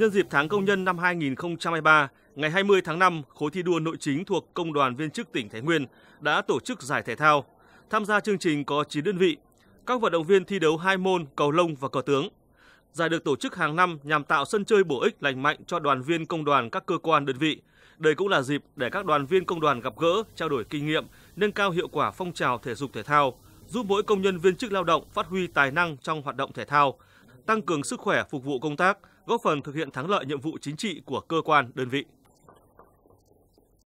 Nhân dịp tháng công nhân năm 2023, ngày 20 tháng 5, khối thi đua nội chính thuộc Công đoàn viên chức tỉnh Thái Nguyên đã tổ chức giải thể thao. Tham gia chương trình có 9 đơn vị, các vận động viên thi đấu hai môn cầu lông và cờ tướng. Giải được tổ chức hàng năm nhằm tạo sân chơi bổ ích lành mạnh cho đoàn viên công đoàn các cơ quan đơn vị. Đây cũng là dịp để các đoàn viên công đoàn gặp gỡ, trao đổi kinh nghiệm, nâng cao hiệu quả phong trào thể dục thể thao, giúp mỗi công nhân viên chức lao động phát huy tài năng trong hoạt động thể thao, tăng cường sức khỏe phục vụ công tác, góp phần thực hiện thắng lợi nhiệm vụ chính trị của cơ quan, đơn vị.